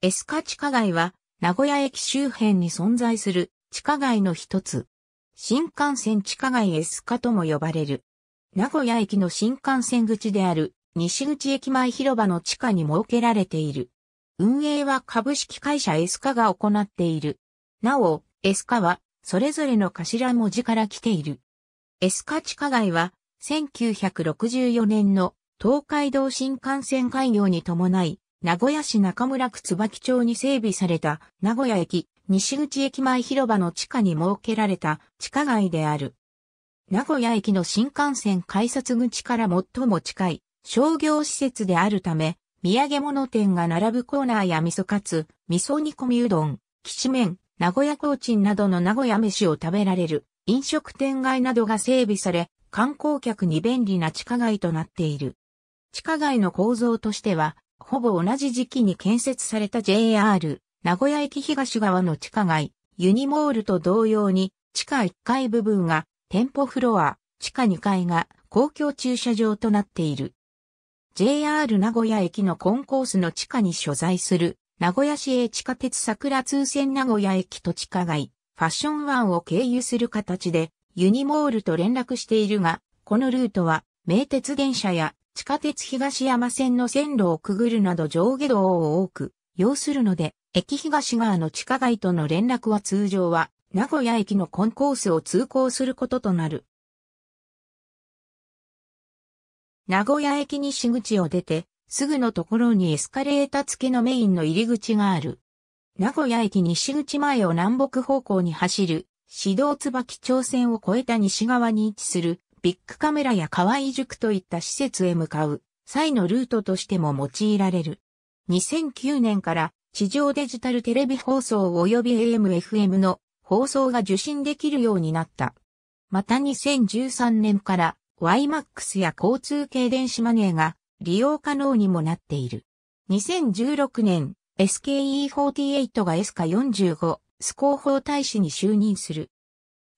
エスカ地下街は、名古屋駅周辺に存在する地下街の一つ。新幹線地下街エスカとも呼ばれる。名古屋駅の新幹線口である西口駅前広場の地下に設けられている。運営は株式会社エスカが行っている。なお、エスカはそれぞれの頭文字から来ている。エスカ地下街は1964年の東海道新幹線開業に伴い名古屋市中村区椿町に整備された名古屋駅西口駅前広場の地下に設けられた地下街である。名古屋駅の新幹線改札口から最も近い商業施設であるため、土産物店が並ぶコーナーや味噌カツ、味噌煮込みうどん、きしめん、名古屋コーチンなどの名古屋飯を食べられる飲食店街などが整備され、観光客に便利な地下街となっている。地下街の構造としては、ほぼ同じ時期に建設された JR 名古屋駅東側の地下街、ユニモールと同様に地下1階部分が店舗フロア、地下2階が公共駐車場となっている。JR 名古屋駅のコンコースの地下に所在する名古屋市営地下鉄桜通線名古屋駅と地下街、ファッションワンを経由する形でユニモールと連絡しているが、このルートは名鉄電車や地下鉄東山線の線路をくぐるなど上下道を多く要するので、駅東側の地下街との連絡は通常は、名古屋駅のコンコースを通行することとなる。名古屋駅西口を出て、すぐのところにエスカレーター付きのメインの入り口がある。名古屋駅西口前を南北方向に走る、市道椿町線を越えた西側に位置するビッグカメラや河合塾といった施設へ向かう際のルートとしても用いられる。2009年から地上デジタルテレビ放送及び AMFM の放送が受信できるようになった。また2013年から YMAX や交通系電子マネーが利用可能にもなっている。2016年、SKE48 が S か45、スコ広法大使に就任する。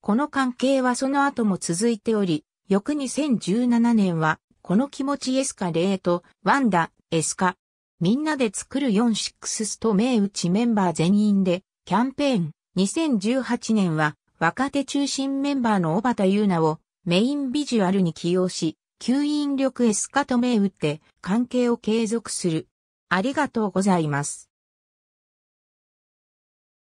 この関係はその後も続いており、翌2017年は、この気持ちエスカレート、ワンダ、エスカ、みんなで作る46と名打ちメンバー全員で、キャンペーン、2018年は、若手中心メンバーの小畑優奈をメインビジュアルに起用し、吸引力エスカと名打って関係を継続する。ありがとうございます。